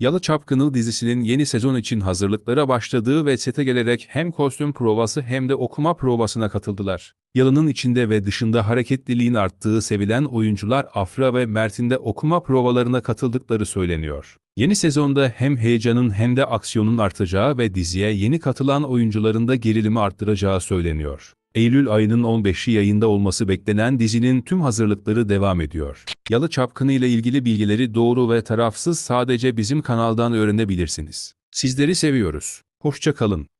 Yalı Çapkını dizisinin yeni sezon için hazırlıklara başladığı ve sete gelerek hem kostüm provası hem de okuma provasına katıldılar. Yalının içinde ve dışında hareketliliğin arttığı sevilen oyuncular Afra ve Mert'in de okuma provalarına katıldıkları söyleniyor. Yeni sezonda hem heyecanın hem de aksiyonun artacağı ve diziye yeni katılan oyuncuların da gerilimi arttıracağı söyleniyor. Eylül ayının 15'i yayında olması beklenen dizinin tüm hazırlıkları devam ediyor. Yalı çapkını ile ilgili bilgileri doğru ve tarafsız sadece bizim kanaldan öğrenebilirsiniz. Sizleri seviyoruz. Hoşça kalın.